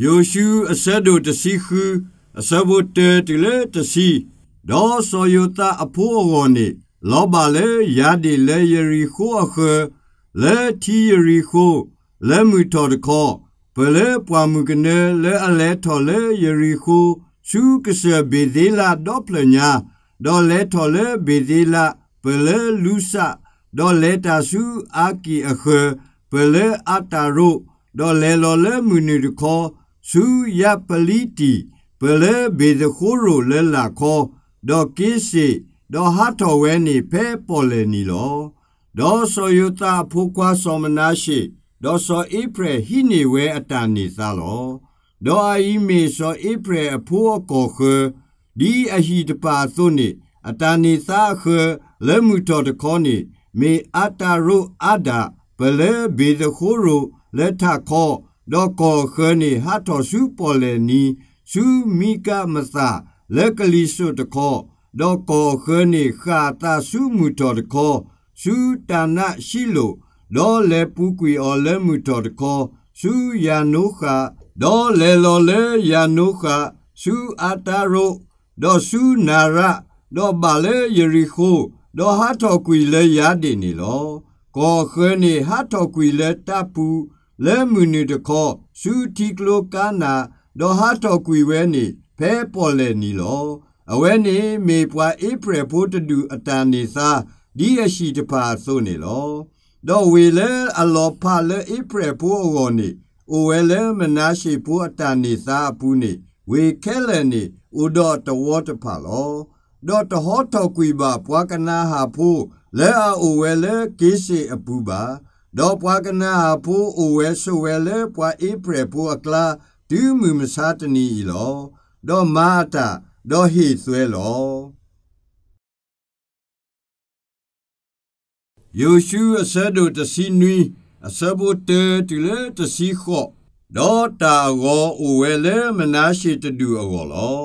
ယောရှုအဆက်တို့တစီခုအဆက်ဘုတ်တဲတလေတစီဒေါ်ဆိုယတာအဖိုးဟောနေလောဘလေယာဒီလေယရီခိုအခလေတီယရီခိုလေမူတော်တခေါ်ပလေပွားမှုကနေလေအလဲထော်လေယရီခိုရှုကဆဘေဒေလာဒေါပလညာဒေါ်လေထော်လေဘေဒေလာပလေလူဆာဒေါ်လေတာစုအာကီအခပလေအတာရုဒေါ်လေလော်လေမူနီတခေါ်ဇူယပလီတီဘလေဘေဒခိုရိုလဲလာခေါ်ဒေါ်ကိစီဒေါ်ဟာတော်ဝဲနေဖဲပေါ်လေနီလောဒေါ်ဆိုယတာဖူကွာဆောမနာရှိဒေါ်ဆိုဧပရဟိနေဝဲအတန်နေသလောဒေါ်အာဤမေဆိုဧပရအဖိုးအကောခဒီအဟိတပါသွနေအတန်နေသခလဲမှုတော်တခေါနေမေအတာရုအဒါဘလေဘေဒခိုရိုလက်ထခေါ်ဒေါ်ကောခနီဟာတော်စုပေါ်လေနီစုမီကမသလက်ကလီစုတခောဒေါ်ကောခနီခာတာစုမူတော်တခောစုတနာရှိလိုဒေါ်လေပူကွေအော်လဲမူတော်တခောစုယနုခဒေါ်လေလော်လေယနုခစုအတာရုဒေါ်စုနာရဒေါ်ဘာလေယရီခိုဒေါ်ဟာတော်ကွေလဲရတဲ့နေလောကောခနီဟာတော်ကွေလဲတပူလဲမူနီတခေါ်စူတီကလိုကာနာဒေါ်ဟာတော်ကွေဝဲနေဖဲပေါ်လေနီလောအဝဲနေမေပွားဧပြီဖို့တတူအတန်နေစာဒီရရှိတပါဆိုနေလောတော့ဝေလဲအလောဖာလဲဧပြီဖို့အော်နေအိုဝဲလဲမနာရှိဖို့အတန်နေစာပူးနေဝေခဲလနေဥဒေါ်တဝတ်တဖာလောတော့တဟောတော်ကွေပါပွားကနာဟာဖို့လဲအိုဝဲလဲကေရှိအပူပါတော့ပွားကနာပူအိုဝဲဆိုဝဲလေပွားဧပရပူအကလာဒူးမူမစာတနီလောတော့မာတာတော့ဟိဆွဲလောယေရှုအစဒုတစီနွီအစဘုတေတူလေတစီခော့ဒေါ်တာဂောအဝဲလေမနာရှိတတူအောလော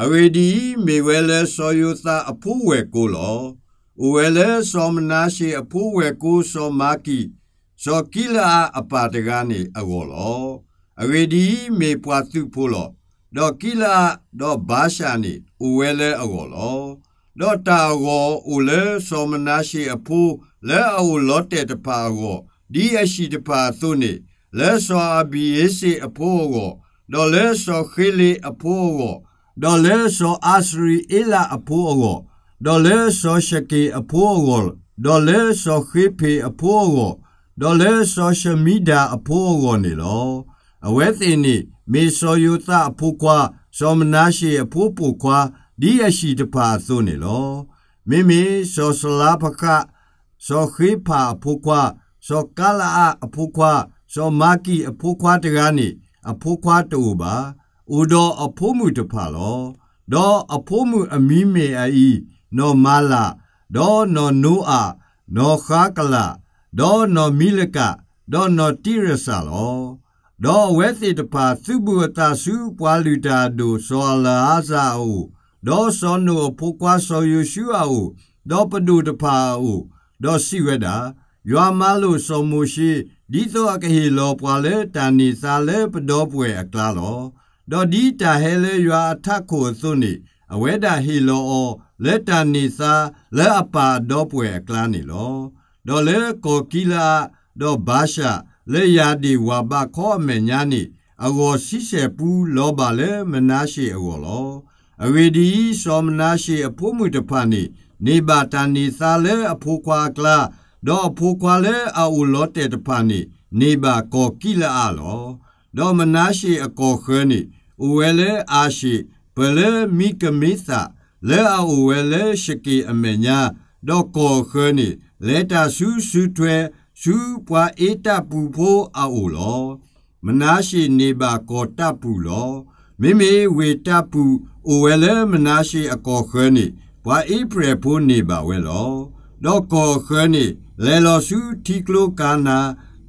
အဝေဒီမေဝဲလေစောယုသအဖိုးဝဲကိုလောအဝဲလေစောမနာရှိအဖိုးဝဲကိုစောမာကီဇော်ကီလာအပါတကားနေအော်လောအဝေဒီမေပွားသူဖို့လောဒေါ်ကီလာဒေါ်ဘာရှာနေဦးဝဲလဲအော်လောဒေါ်တာဂောဦးလဲစောမနာရှိအဖူလဲအိုလော့တဲ့တပါဂောဒီအရှိတပါသူနေလဲစောအဘီအေစီအဖူဂောဒေါ်လဲစောခိလီအဖူဂောဒေါ်လဲစောအာစရီအီလာအဖူဂောဒေါ်လဲစောရှကေအဖူဂောဒေါ်လဲစောခိဖီအဖူဂောဒေါ်လဲဆိုရှယ်မီဒီယာအဖို့အော်နေလောအဝဲသိနေမေဆိုယူသအဖို့ကွာစောမနာရှိအဖို့ပိုကွာဒီရရှိတပါဆိုနေလောမိမိစောစလာပကစောခိဖာအဖို့ကွာစောကလာအဖို့ကွာစောမာကီအဖို့ကွာတကားနေအဖို့ကွာတူပါဥဒောအဖို့မှုတဖာလောတော့အဖို့မှုအမီမေအီနော်မာလာတော့နော်နူအာနော်ခါကလာဒေါ်နော်မီလကဒေါ်နော်တီရဆာလောဒေါ်ဝဲစီတပါသုဘူတာစုပွာလူတာဒိုစောလာဇာအိုဒေါ်စောနုဖူကွာဆောယရှုအိုဒေါ်ပဒုတပါအိုဒေါ်စီဝဲတာရွာမလို့စုံမှုရှိဒီသောအကဟေလောပွာလေတန်နီစာလေပဒေါပွေအကလာလောဒေါ်ဒီတာဟဲလေရွာအထခိုသွနိအဝဲတာဟေလောလက်တန်နီစာလက်အပါဒေါပွေအကလာနေလောဒေါ်လေကိုကီလာဒေါ်ဘာရှာလေယာဒီဝါဘခေါ်မေညာနီအဝရှိရှေပူလောပါလေမနာရှိအောလောအဝေဒီစောမနာရှိအဖို့မှုတဖဏီနေပါတန်နီစာလေအဖို့ခွာကလာဒေါ်အဖို့ခွာလေအူလောတဲ့တဖဏီနေပါကောကီလာအလောဒေါ်မနာရှိအကောခဲနီဥဝဲလေအာရှိဘလေမီကမေစာလေအူဝဲလေရှိကီအမေညာဒေါ်ကောခဲနီလေတာရှုရှုထွဲရှုပွားအေတပူဖိုးအာအိုလောမနာရှိနေပါကောတပူလောမိမိဝေတပူအိုဝဲလဲမနာရှိအကောခဲနေဘွာအေပရဖိုးနေပါဝဲလောတော့ကောခဲနေလေလောရှုတီကလိုကာနာ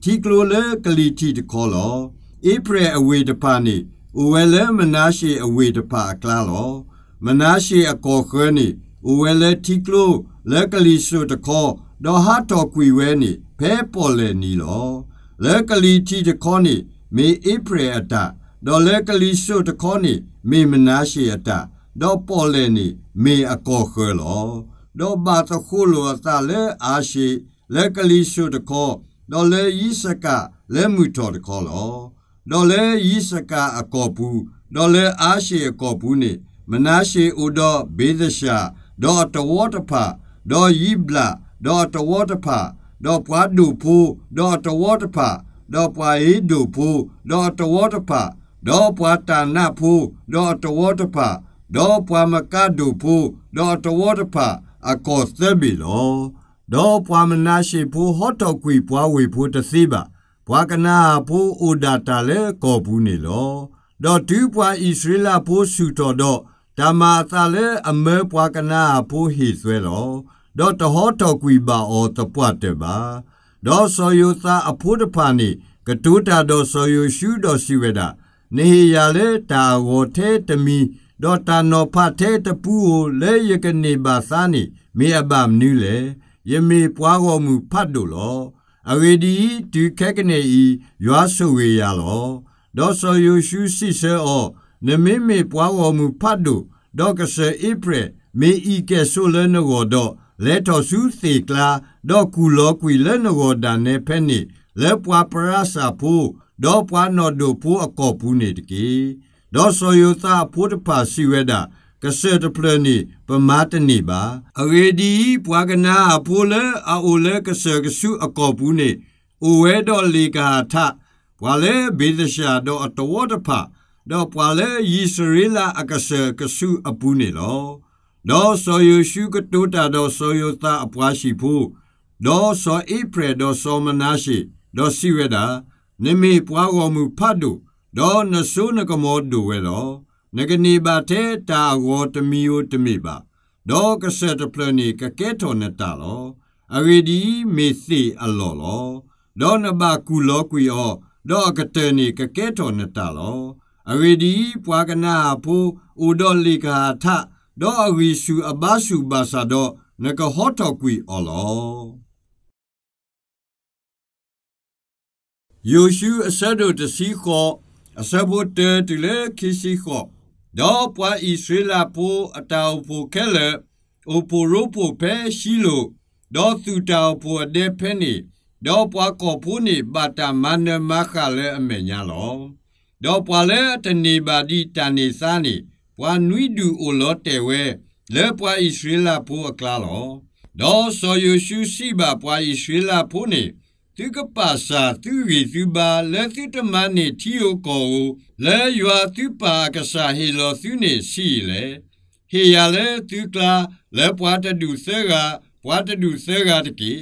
တီကလိုလေကလီတီတခေါ်လောအေပရအဝေတဖာနေအိုဝဲလဲမနာရှိအဝေတဖာကလာလောမနာရှိအကောခဲနေအိုဝဲလဲတီကလိုလက်ကလီရှုတခေါ်ดอฮาตอกุยเวนี่เพ่ปอเลนีลอเลกะลีทีตะคอนี่เมเอพรีอะตะดอเลกะลีชุตะคอนี่เมมนาชีอะตะดอปอเลนี่เมอะกอเคลอดอบาตะคูโลอะตะเลอาชีเลกะลีชุตะคอดอเลยิสกะเลมุทอตะคอลอดอเลยิสกะอะกอปูดอเลอาชีอะกอปูนี่မနာရှိဥဒောဘေဒရှာဒေါ်တဝတ်တဖဒေါ်ယိဘလာဒေါ်တဝတ်တဖဒေါ်ပွားဒူဖူဒေါ်တဝတ်တဖဒေါ်ပွားဤဒူဖူဒေါ်တဝတ်တဖဒေါ်ပွားတာနာဖူဒေါ်တဝတ်တဖဒေါ်ပွားမကဒူဖူဒေါ်တဝတ်တဖအကောသဘီလောဒေါ်ပွားမနာရှိဖူဟော့တော်ကွေပွားဝေဖူတသိပါဘွာကနာဖူအိုဒတာလေကောဘူးနေလောဒေါ်တူးပွားဣသရေလဖူစုတော်တော့ဓမ္မသာလေအမဲပွားကနာဖူဟိဆွဲလောဒေါ်တဟောတော်ကွီပါအောတပွတ်တပါဒေါ်စောယုသာအဖို့တဖာနိကတူတာဒေါ်စောယုရှုတော်စီဝဒနေရလေတာဝထဲတမီဒေါ်တာနောဖထဲတပူကိုလဲယကနေပါသာနိမေအဘမနူးလေယမေပွားတော်မူဖတ်တို့လောအဝေဒီဒီခက်ကနေဤရွာဆွေရလောဒေါ်စောယုရှုစီဆဲအောနမေမေပွားတော်မူဖတ်တို့ဒေါ်ကဆေဣပရမေဤကဲဆိုလဲနောတော့လဲတော်စုစေကလာတော့ကူလောကွေလဲနဂောဒန်နဲ့ဖဲနေလဲပွားပရာစာဖို့တော့ပွားနော်တို့ဖို့အကောပူးနေတကေတော့ဆောယုသာဖို့တပါစီဝဲတာကဆတ်ပလနီပမတ်နီပါအဝေဒီပွားကနာဖို့လဲအိုလဲကဆကဆုအကောပူးနေအိုဝဲတော့လီကာထပွာလဲဘေဒရှာတော့အတော်တဖတော့ပွာလဲယေစရီလာအကဆကဆုအပူးနေလောဒေါ်ဆိုယရှုကတူတာဒေါ်ဆိုယတာအပွားရှိဖို့ဒေါ်ဆိုအိပရဒေါ်ဆိုမနာရှိဒေါ်စီဝဒနမေပွားတော်မူဖတ်တို့ဒေါ်နဆုနကမောတို့ဝဲတော်ငကနေပါသေးတာဝတမီယိုတမီပါဒေါ်ကဆက်တပလနီကကဲတော်နတာလောအဂဒီမေစီအလောလောဒေါ်နဘကူလောကွေယောဒေါ်ကတနီကကဲတော်နတာလောအဂဒီပွားကနာဖူဥဒောလီကာထဒေါ်အဂီရှူအဘရှူဘာသာဒေါ်နကဟောတော်ကွီအော်လောယိုရှုအဆတ်တို့တစီခေါ်အဆဘုတ်တဲတလေခိစီခေါ်ဒေါ်ပွာဣစရလာပိုအတောင်ပိုခဲလေအိုပိုရိုပိုပဲရှိလို့ဒေါ်သူတောင်ပိုအတဲ့ဖဲနေဒေါ်ပွာကောဖူနေဘာတာမန်နမခါလေအမေညာလောဒေါ်ပွာလေတနေပါဒီတနေစားနေဝါနွိဒူအိုလောတဲဝဲလေပွာဣသရေလပိုးအကလာလောဒေါ်ဆောယရှုရှိပါပွာဣသရေလပိုးနေသူကပါစာသူရီသူပါလေသူတမန်နေတီယိုကောလေရွာသူပါကစာဟီလောသူနေစီလေဟေရလေသူကလာလေပွာတဒူဆေကပွာတဒူဆေကတကီ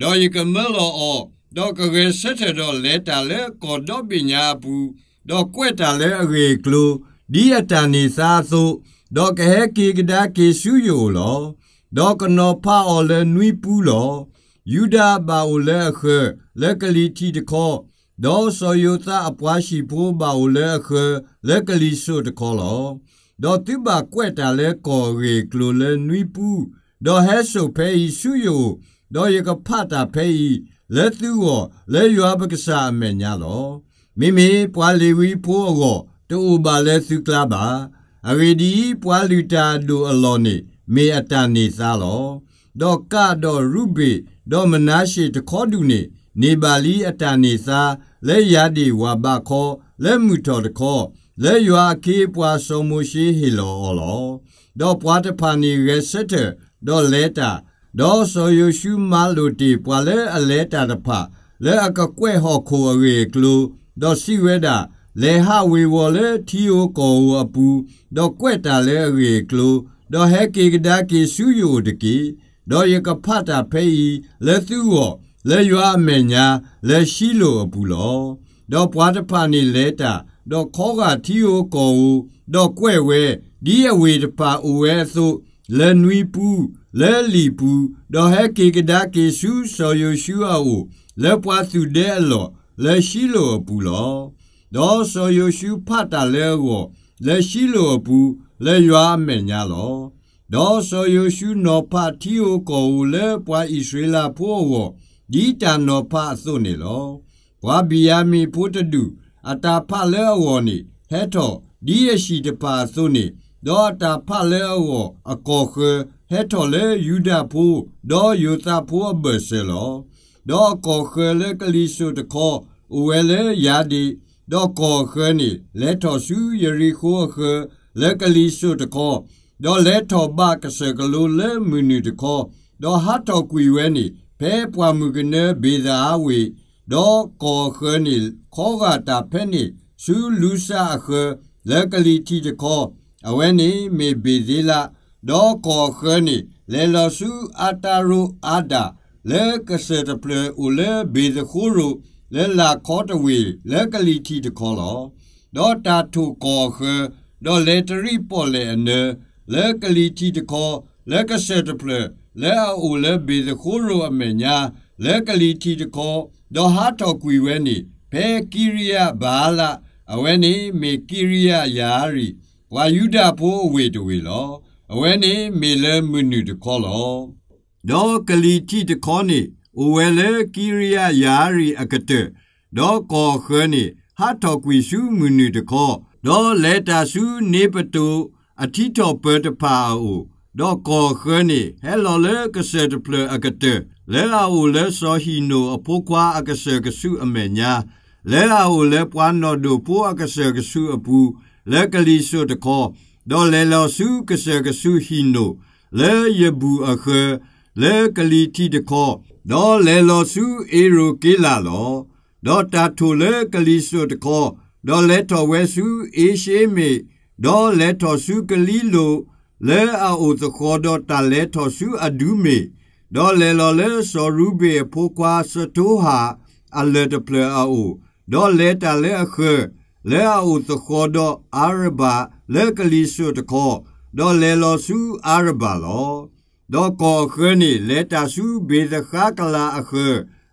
ဒေါ်ယကမလောအောဒေါ်ကရေဆက်တဲ့ဒေါ်လေတာလေကောဒေါ်ပညာဘူးဒေါ်ကွဲ့တာလေအရေကလောဒီအတန်နေစာဆိုဒေါကဟဲကေကဒါကေရှုယိုလောဒေါကနောဖာအော်လနွိပူလောယူဒာဘာအိုလဲခေလက်ကလီတီတခောဒေါ်ဆိုယုတာအပွားရှိဖို့ဘာအိုလဲခေလက်ကလီရှုတခောလောဒေါ်တိဘာကွက်တာလဲကော်ရေကလိုလဲနွိပူဒေါ်ဟဲဆိုဖဲဤရှုယိုဒေါ်ယကဖတာဖဲဤလက်သူော်လဲရွာပက္ကစားအမေညာလောမိမိပွာလီဝီဖိုးအောတူဘာလဲစုကလာပါအဝေဒီပွာလူတာဒူအလောနေမေအတန်နေစားလောဒေါ်ကတော့ရူဘေဒေါ်မနာရှိတခေါ်တူနေနေပါလီအတန်နေစားလဲရဒီဝါဘခေါ်လဲမှုတော်တခေါ်လဲရွာကေးပွာစုံမရှိဟီလောအော်လောဒေါ်ပွာတဖာနေရဲစက်တဲ့ဒေါ်လဲတာဒေါ်ဆိုယရှုမလူတီပွာလဲအလဲတာတဖာလဲအကကွဲ့ဟော်ခိုအရေကလူဒေါ်စီဝဲတာလေဟာဝေဝော်လေတီယိုကောအပူတော့ကွက်တာလဲရေကလိုတော့ဟဲကေကဒါကေရှူယိုတကေတော့ရကဖတာဖဲဤလဲသူဝလဲရွာမညာလဲရှိလိုအပူလောတော့ပွားတဖာနေလဲတာတော့ခေါကတီယိုကောတော့ကွက်ဝဲဒီအဝေတဖာအိုဝဲဆိုလဲနွီပူလဲလီပူတော့ဟဲကေကဒါကေရှူဆော်ယိုရှူအိုလဲပွားသူဒဲလောလဲရှိလိုအပူလောဒေါ်ဆိုယရှုဖတ်တာလဲကိုလက်ရှိလိုဘူးလက်ရွာမယ်ညာလောဒေါ်ဆိုယရှုနော်ဖတ်တီကိုကိုလဲပွားဣသရေလဖို့ဝဒီတန်နော်ဖတ်အစုံနေလောဘွားဘီယာမီဖို့တတူအတာဖတ်လဲဝော်နေဟဲ့တော်ဒီရရှိတပါစုံနေဒေါ်တာဖတ်လဲဝော်အကောခဲဟဲ့တော်လေယူဒဖို့ဒေါ်ယူတာဖို့ဘယ်ဆဲလောဒေါ်ကောခဲလေကလီစုတခေါ်ဝဲလေယာဒီဒေါကောခဲနီလက်တော်ဆူယရီခိုခလက်ကလီဆုတကောဒေါ်လက်တော်ဘကဆကလူလဲမီနီတကောဒေါ်ဟာတော်ကွေဝဲနီဖဲပွားမှုကနေဘေသာဝေဒေါ်ကောခဲနီခောဂတာဖဲနီဆူလူစာခလက်ကလီတီတကောအဝဲနီမေဘေဇီလာဒေါ်ကောခဲနီလေလဆူအတာရူအာဒါလက်ကဆတပလေဦးလဲဘေဇခူရူလဲလာခေါ်တဝေလဲကလီတီတခေါ်လောဒေါ်တာထူကောခဒေါ်လက်တရီပေါ်လဲနဲလဲကလီတီတခေါ်လဲကဆက်တပလလဲအိုလဲဘေဒခိုရိုအမေညာလဲကလီတီတခေါ်ဒေါ်ဟာတော်ကွေဝဲနေဘဲကီရီယာဘာလာအဝဲနေမေကီရီယာယာရီဝါယူဒာဖိုးအဝေတဝေလောအဝဲနေမေလဲမနူတခေါ်လောဒေါ်ကလီတီတခေါ်နေ။အိုဝဲလေကိရိယာယာရီအကတေဒေါ်ကောခနီဟာတော်ကွေရှုမူနီတကောဒေါ်လေတာစုနေပတူအထီတော်ပတ်တပါအိုဒေါ်ကောခနီဟဲလောလေကစေတပလအကတေလဲလာအိုလဲစောဟီနိုအဖိုးခွာအကစေကစုအမေညာလဲလာအိုလဲပွားနော်ဒိုပိုအကစေကစုအပူလက်ကလီဆုတကောဒေါ်လေလောစုကစေကစုဟီနိုလဲယဘူအခလေကလီတီတခောဒေါ်လေလောစုအေရိုကေလာလောဒေါ်တာထိုလေကလီဆုတခောဒေါ်လေထောဝဲစုအေရှေမေဒေါ်လေထောစုကလီလိုလေအာအိုတခောဒေါ်တာလေထောစုအဒူမေဒေါ်လေလောလေစောရူဘေဖိုကွာစတိုဟာအလေတပလအာအိုဒေါ်လေတာလေအခေလေအာအိုတခောဒေါ်အာရဘာလေကလီဆုတခောဒေါ်လေလောစုအာရဘာလောဒေါ်ကောခရနီလက်တာစုဘေဒခါကလာအခ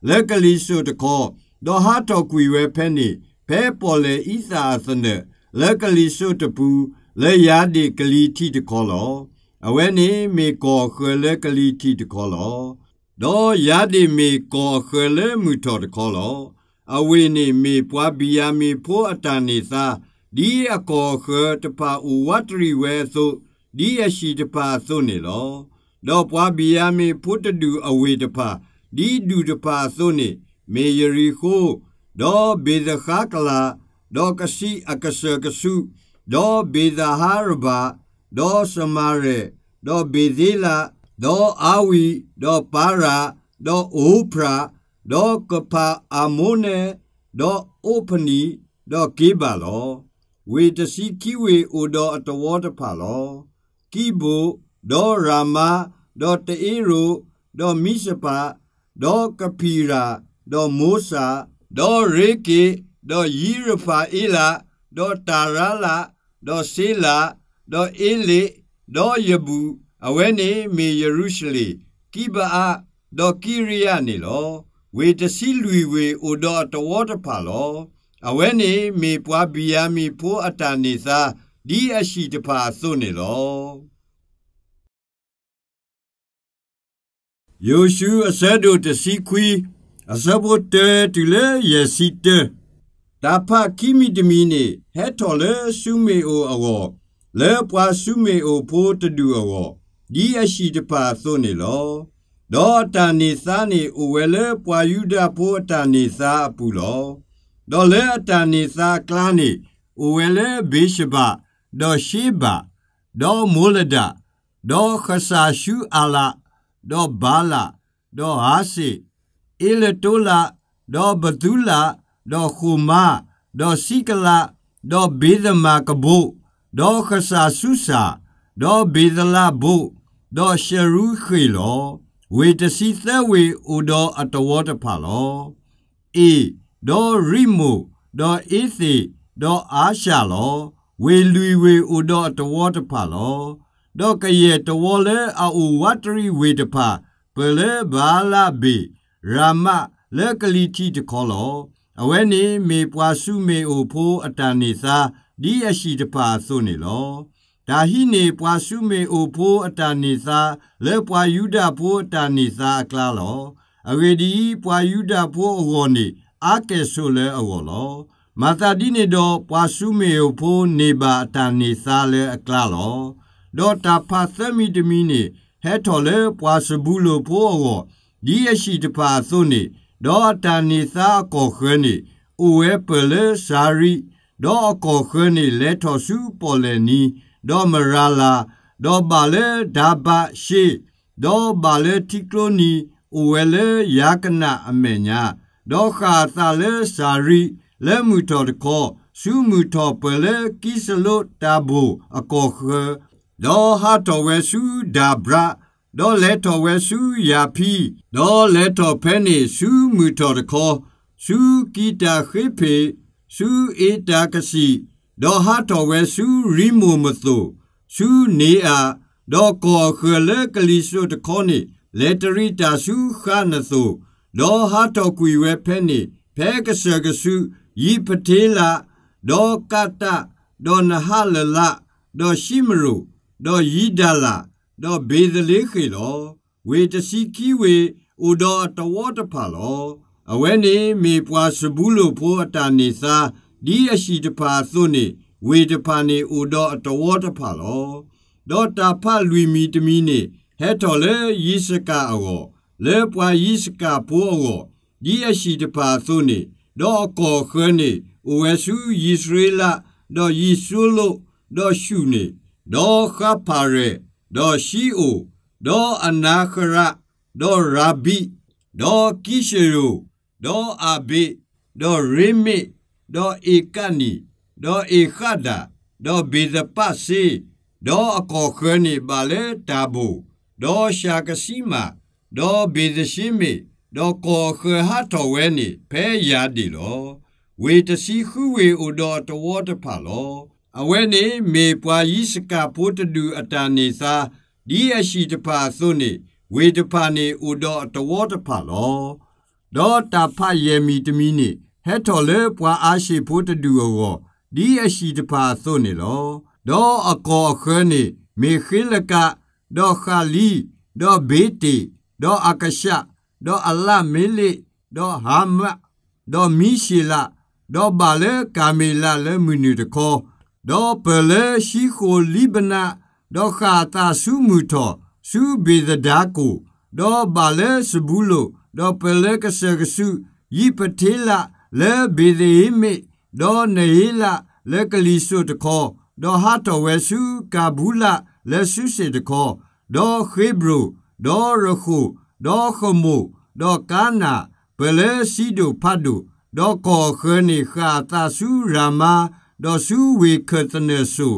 လက်ကလီစုတကောဒေါ်ဟာတော်ကွေဝဲဖဲနေဖဲပေါ်လေဤသာစနလက်ကလီစုတပူလက်ရဒီကလီတီတကောလောအဝဲနေမေကောခလက်ကလီတီတကောလောဒေါ်ရဒီမေကောခလက်မူတော်တကောလောအဝေနေမေပွားဘီယာမေဖို့အတန်နေသာဒီအကောခတပါဝတ်ရီဝဲဆိုဒီအရှိတပါဆိုနေလောတော့ပွားဘီယာမီဖုတတူအဝေတဖာဒီဒူတဖာဆိုနေမေယရီခိုတော့ဘေဒခါကလာတော့ကစီအကဆကဆုတော့ဘေဒဟာရဘာတော့စမာရဲတော့ဘေဇီလာတော့အာဝီတော့ပါရာတော့အိုဖရာတော့ကဖာအမိုနေတော့အိုပနီတော့ကေဘာလောဝေတစီကီဝေအိုတော့အတဝေါ်တဖာလောကီဘိုဒေါ်ရာမာဒေါ်တေရိုဒေါ်မိရှပါဒေါ်ကပီရာဒေါ်မိုးစာဒေါ်ရေကီဒေါ်ယီရဖာအီလာဒေါ်တာရာလာဒေါ်စီလာဒေါ်အီလီဒေါ်ယဘူအဝဲနေမေယေရုရှလေကိဘာအဒေါ်ကီရီယာနေလောဝေတစီလူဝေအိုဒေါ်တဝတ်တဖာလောအဝဲနေမေပွားဘီယာမီဖိုးအတာနေစာဒီအရှိတဖာစွနေလောယောရှုအစဒုတစီခွီအစဘုတ်တဲတူလေယစီတဲတာဖကီမီဒမီနေဟဲတော်လေရှုမေအိုအောလေပွာရှုမေအိုဖိုးတဒူအောဒီအရှိတပါသွနေလောဒေါ်တန်နီစာနေအိုဝဲလေပွာယူဒဖိုးတန်နီစာအပူလောဒေါ်လေတန်နီစာကလာနေအိုဝဲလေဘေရှဘဒေါ်ရှိဘဒေါ်မိုလဒဒေါ်ခဆာရှူအလာဒေါ်ဘာလာဒေါ်ဟာစီအီလတိုလာဒေါ်ဘဒူလာဒေါ်ခူမာဒေါ်စီကလာဒေါ်ဘေဒမာကဘိုဒေါ်ခဆာဆူဆာဒေါ်ဘေဒလာဘိုဒေါ်ရှရူခေလောဝေတစီသဲဝေအိုဒေါ်အတဝတ်တဖလောအေဒေါ်ရီမိုဒေါ်အေစီဒေါ်အာရှာလောဝေလူဝေအိုဒေါ်အတဝတ်တဖလောဒေါကရဲ့တဝလဲအူဝတ်တရီဝေတဖာပလဲဘာလာဘီရာမလက်ကလီတီတခေါ်လောအဝဲနေမေပွားစုမေအိုဖိုးအတန်နေစာဒီအရှိတဖာဆိုနေလောဒါဟိနေပွားစုမေအိုဖိုးအတန်နေစာလဲပွားယူဒဖိုးအတန်နေစာအကလာလောအဝေဒီပွားယူဒဖိုးအောနေအာကေဆိုလဲအောလောမာတာဒီနေတော့ပွားစုမေအိုဖိုးနေပါအတန်နေစာလဲအကလာလောဒေါ်တာဖာသမီတမီနေဟဲထော်လေပွာစဘူးလိုပိုးအောဒီအရှိတပါသွနေဒေါ်တာနီစာကောခဲနေဥဝဲပလေစာရီဒေါ်ကောခဲနေလေထော်စုပေါ်လေနီဒေါ်မရာလာဒေါ်ဘာလေဒါဘာရှေဒေါ်ဘာလေတီကလိုနီဥဝဲလေယာကနာအမေညာဒေါ်ခာသလေစာရီလဲမှုတော်တခေါ်ရှုမှုတော်ပလေကိစလို့တာဘူအကောခဲလောဟာတော်ဝဲစုဒါဘရာဒေါ်လက်တော်ဝဲစုယာဖီဒေါ်လက်တော်ဖဲနေစုမူတော်တခေါ်စုကီတာခေဖေစုအေတာကစီဒေါ်ဟာတော်ဝဲစုရီမိုမသောစုနေအားဒေါ်ကောခလကလီစုတခေါ်နေလက်တရီတာစုခနသောဒေါ်ဟာတော်ကွေဝဲဖဲနေဖဲကဆကစုယီပတေလာဒေါ်ကတာဒေါ်နဟာလလာဒေါ်ရှိမရူတော့ဤဒလာတော့ဘေဒလေးခေလောဝေတစီကီဝေဥဒောတဝတ်တဖလောအဝဲနေမေပွားစဘူးလို့ဖိုးအတာနေစာဒီအရှိတဖာသွနေဝေတဖာနေဥဒောတဝတ်တဖလောတော့တာဖလူမီတမီနေဟဲ့တော်လေဤစကားအောလေပွားဤစကားပိုးအောဒီအရှိတဖာသွနေတော့အကောခွနေဝေစုဣသရေလတော့ယေရှုလို့တော့ရှုနေဒေါ်ခဖာရဒေါ်ရှိအိုဒေါ်အနာခရဒေါ်ရာဘီဒေါ်ကိရှေရိုဒေါ်အဘေဒေါ်ရေမေဒေါ်ဧကနီဒေါ်ဧခဒာဒေါ်ဘေဒပါစီဒေါ်အကောခနီဘာလေတာဘူဒေါ်ရှာကစီမာဒေါ်ဘေဒရှိမေဒေါ်ကောခဟာတော်ဝဲနီဖဲရာဒီလောဝေတစီခုဝေအိုဒေါ်တဝတ်တဖလောအဝဲနေမေပွာယိစကပိုတဒူအတာနေစာဒီအရှိတဖာစုနေဝေတဖာနေဥတော်တဝောတဖာလောဒေါ်တာဖယေမီတမီနေဟဲ့တော်လေပွာအားရှိပိုတဒူရောဒီအရှိတဖာစုနေလောဒေါ်အကောခဲနေမေခိလကဒေါ်ခါလီဒေါ်ဘေတီဒေါ်အကရှဒေါ်အလာမေလီဒေါ်ဟာမဒေါ်မီရှီလာဒေါ်ဘာလေကာမီလာလေမီနီတခောဒေါ်ပလေရှိခိုလိဘနာဒေါ်ခာတာစုမူထောစုဘေဒဒကိုဒေါ်ဘာလဲစဘူးလိုဒေါ်ပလေကဆကစုဤပတိလာလေဘေဒီမိဒေါ်နေလာလေကလီစုတခောဒေါ်ဟာတဝဲစုကာဘူးလာလေစုစေတခောဒေါ်ခေဘရုဒေါ်ရခုဒေါ်ခမုဒေါ်ကာနာပလေစီဒိုဖတ်ဒိုဒေါ်ကောခနိခာတာစုရာမာดอสูเวเคตเนสู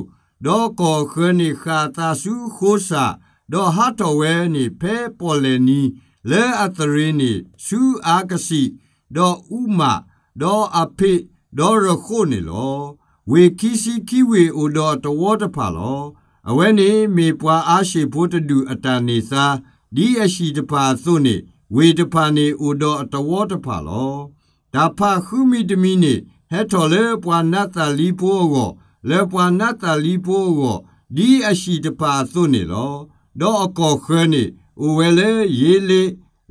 ดอกอเคนิคาตาสูโคสาดอฮัตเวนิเพปอเลนีเลอัตรินีสูอากสิดออุมา ดออภิดอรโคนิโลဝေခိစီခိဝေဥဒောတဝောတဖာလောအဝဲနေမေပွာအားရှိဖို့တတူအတန်နေစာဒီအရှိတဖာသို့နေဝေတဖာနေဥဒောတဝောတဖာလောဒါဖခုမိတမိနေဟဲ့တော်လေပွာနာတလီပိုးကိုလေပွာနာတလီပိုးကိုဒီအရှိတပါသွနေလောတော့အကောခဲနေဥဝဲလေရေးလေ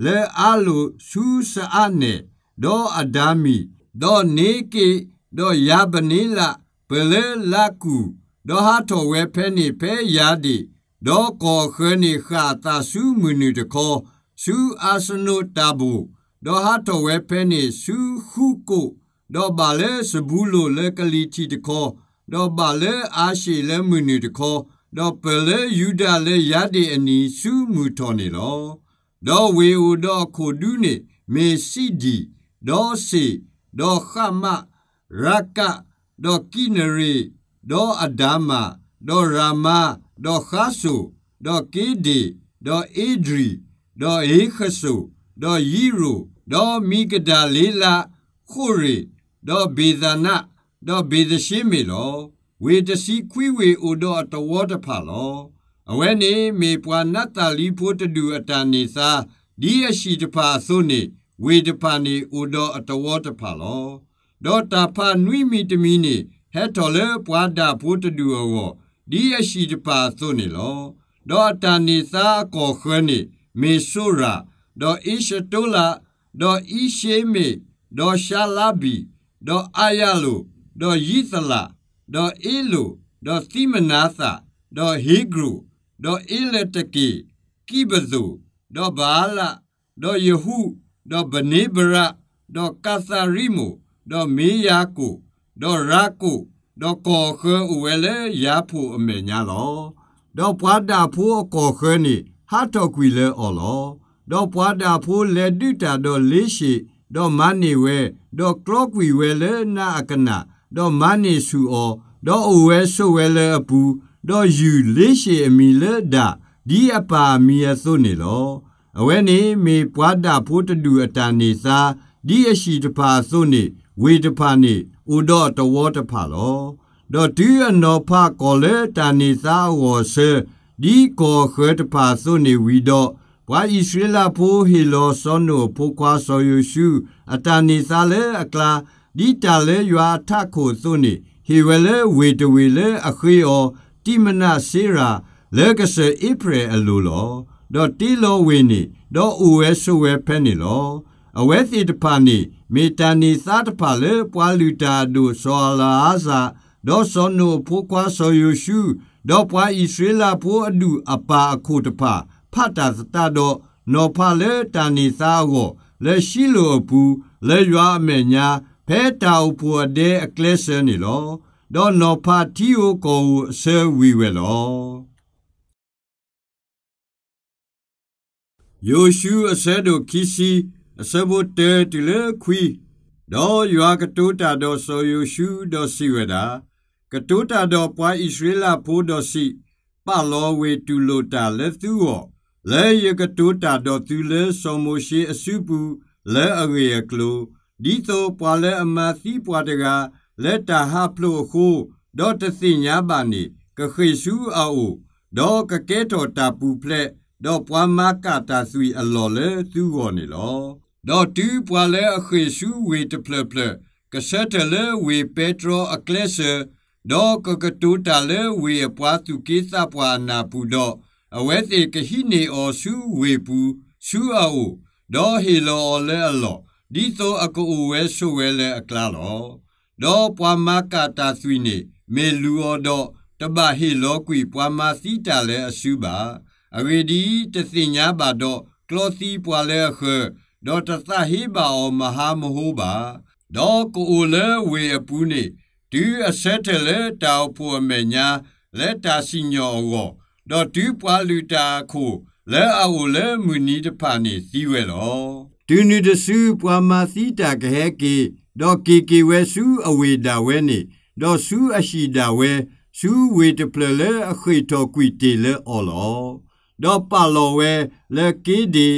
လေအလူစူးစအနဲ့တော့အဒါမီတော့နေကေတော့ရပနီလာပလေလကူတော့ဟာတော်ဝဲဖဲနေဖဲရာဒီတော့ကောခဲနေခါတာစုမီနီတခေါ်စူးအာစနိုတာဘူတော့ဟာတော်ဝဲဖဲနေစူးခုကိုတော့ပါလဲစဘူးလိုလဲကလီတီတခေါ်တော့ပါလဲအာရှိလဲမွနီတခေါ်တော့ပလဲယူဒာလဲရတဲ့အနီစူးမူတော်နေလောတော့ဝေဟုတော့ခုဒူးနေမေစီဒီတော့စီတော့ခမရကတော့ကိနရီတော့အဒါမတော့ရာမတော့ခါဆူတော့ကီဒီတော့အီဒရီတော့ဧခဆူတော့ယီရိုတော့မိကဒါလေးလာခိုရီဒေါ်ဘေဒနာဒေါ်ဘေဒရှိမီလောဝေတစီခွိဝေအိုဒေါ်တဝတ်တဖလောအဝဲနေမေပွာနတ်တလီဖို့တဒူအတန်နေစာဒီရရှိတဖာဆိုနေဝေတဖာနေအိုဒေါ်အတဝတ်တဖလောဒေါ်တာဖာနွိမီတမီနေဟဲ့တော်လေပွာဒါဖို့တဒူအောဒီရရှိတဖာဆိုနေလောဒေါ်တန်နေစာကောခွနေမေဆိုရာဒေါ်အီရှတိုလာဒေါ်အီရှေမီဒေါ်ရှာလာဘီဒေါ်အာယလုဒေါ်ရီသလဒေါ်အေလုဒေါ်သီမနာသဒေါ်ဟေဂရုဒေါ်အေလက်တကီကိဘဇုဒေါ်ဘာလဒေါ်ယဟုဒေါ်ဘနေဘရဒေါ်ကာသရီမူဒေါ်မေယာကုဒေါ်ရာကုဒေါ်ကောခဲဝဲလေယာဖူအမေညာလောဒေါ်ပွားတာဖူအကောခဲနီဟာတော်ကွီလဲအော်လောဒေါ်ပွားတာဖူလက်ဒူတာဒေါ်လေးရှိတော့မနေဝဲတော့ကလော့ကွေဝဲလဲနာအကနာတော့မနေစုအောတော့အဝဲဆုဝဲလဲအပူတော့ယူလေးရှည်အမီလဲဒါဒီအပါမီအစုနေလောအဝဲနေမေပွားတာဖိုးတတူအတန်နေစာဒီအရှိတပါစုနေဝေတပါနေဥတော့တဝောတဖာလောတော့ဒီအနောဖကောလဲတန်နေစာဝောဆေဒီကောခဲတပါစုနေဝီတော့ဘွာဣရှိလဖိုးဟီလောစောနုဖိုးကွာစောယုရှုအတဏိသာလဲအကလာဒီတလဲရွာထခိုသွနိဟေဝလဲဝေတဝေလဲအခေယောတိမနစေရာလဲကစေဣပရေအလိုလောတော့တီလောဝေနိတော့ဥဝဲဆွဲဖဲနေလောအဝဲစီတဖာနိမေတန်နိသာတဖာလဲပွာလူတာဒုစောလာအာဇာတော့စောနုဖိုးကွာစောယုရှုတော့ပွာဣရှိလဖိုးအဒုအပါအခုတဖာဖတ်တာစတတော့နော်ဖလဲတန်နီစာကိုလက်ရှိလိုပူလက်ရွာအမေညာဖဲတောက်ပူတဲ့အကလဲစနီလောတော့နော်ဖတီယိုကိုဆဲဝီဝဲလောယိုရှုအဆဲတို့ခီစီအဆဘတဲတလေခွီတော့ရွာကတူတာတော့ဆိုယိုရှုတော့စီဝဲတာကတူတာတော့ပွားဣသရေလဖိုးတော့စီပလောဝေတူလိုတာလက်သူော့လဲယကတူတာတော်သူလဲဆောမိုရှိအစုပူလဲအရေကလိုဒီသောပွာလဲအမသီပွာတကလဲတာဟာဖလိုခုဒေါ်တသိညာပါနေကခေရှူအာအိုဒေါ်ကကဲတော်တာပူဖလက်ဒေါ်ပွာမကတာဆွီအလော်လဲသူ့ော်နေလောဒေါ်တူပွာလဲအခေရှူဝေတဖလက်ဖလက်ကဆက်တလဲဝေပက်ထရောအကလက်ဆာဒေါ်ကကတူတာလဲဝေပွာသူကိစ္စပွာနာပူတော့အဝဲတိကဟိနေအောရှုဝေပူရှုအိုဒေါ်ဟီလောလဲအလောဒီသောအကူဝဲဆိုဝဲလဲအကလာလောဒေါ်ပွားမကတာသွိနေမေလူောတော့တပဟေလောကွေပွားမစီတာလဲအရှုပါအဝေဒီတစင်ညာပါတော့ကလောစီပွာလဲခဒေါ်တသဟိပါအောမဟာမဟောပါဒေါ်ကိုအိုလဲဝေအပူးနေဒီအဆက်တယ်လဲတောက်ဖို့မညာလက်တာစညောရောတော့တူပွာလူတာခိုလဲအဝလဲမူနီတဖာနေစည်းဝဲလောဒူနီတဆူပွာမာစီတာကဟဲကေတော့ကေကေဝဲဆူအဝေတာဝဲနေတော့ဆူအရှိတာဝဲဆူဝေတပလလဲအခိတော်ကွီတေလဲအော်လောတော့ပါလောဝဲလဲကေဒီ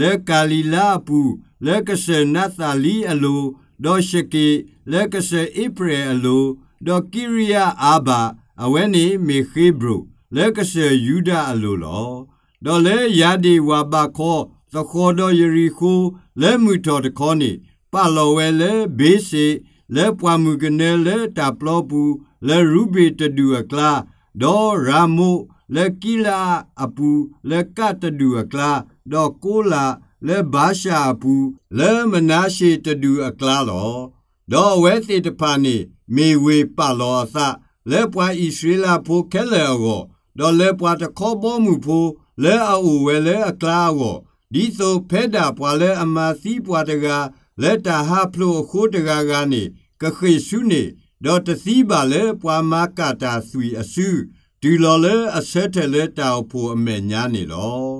လဲကာလီလာပူလဲကဆယ်နတ်သာလီအလိုတော့ရှကေလဲကဆယ်ဧပရအလိုတော့ကိရိယာအာဘာအဝဲနေမေခေဘရုလက်ကရှေယူဒအလိုလောတော်လဲယာဒီဝါပါခောသခောတော်ယရီခုလဲမှုတော်တခောနေပလောဝဲလဲဘေးစီလဲပွားမှုကနေလဲတပလောပူလဲရူဘီတဒူအကလာဒေါ်ရာမုလက်ကီလာအပူလက်ကတဒူအကလာဒေါ်ကိုလာလက်ဘာရှာအပူလက်မနာရှိတဒူအကလာတော်ဒေါ်ဝဲစီတဖာနေမေဝေပလောအသလက်ပွားဣရှေလာဖိုခဲလောဒေါ်လဲပွားတခေါ်ပေါ်မှုဖိုလဲအူဝဲလဲအကလာဝဒီဆိုဖဲတာပွားလဲအမစီပွားတကလက်တာဟာဖလိုခိုးတကကနေကခေရှုနေဒေါ်တစီပါလဲပွားမကတာဆူအဆူဒီလော်လဲအဆက်တယ်လဲတာဖို့အမေညာနေလော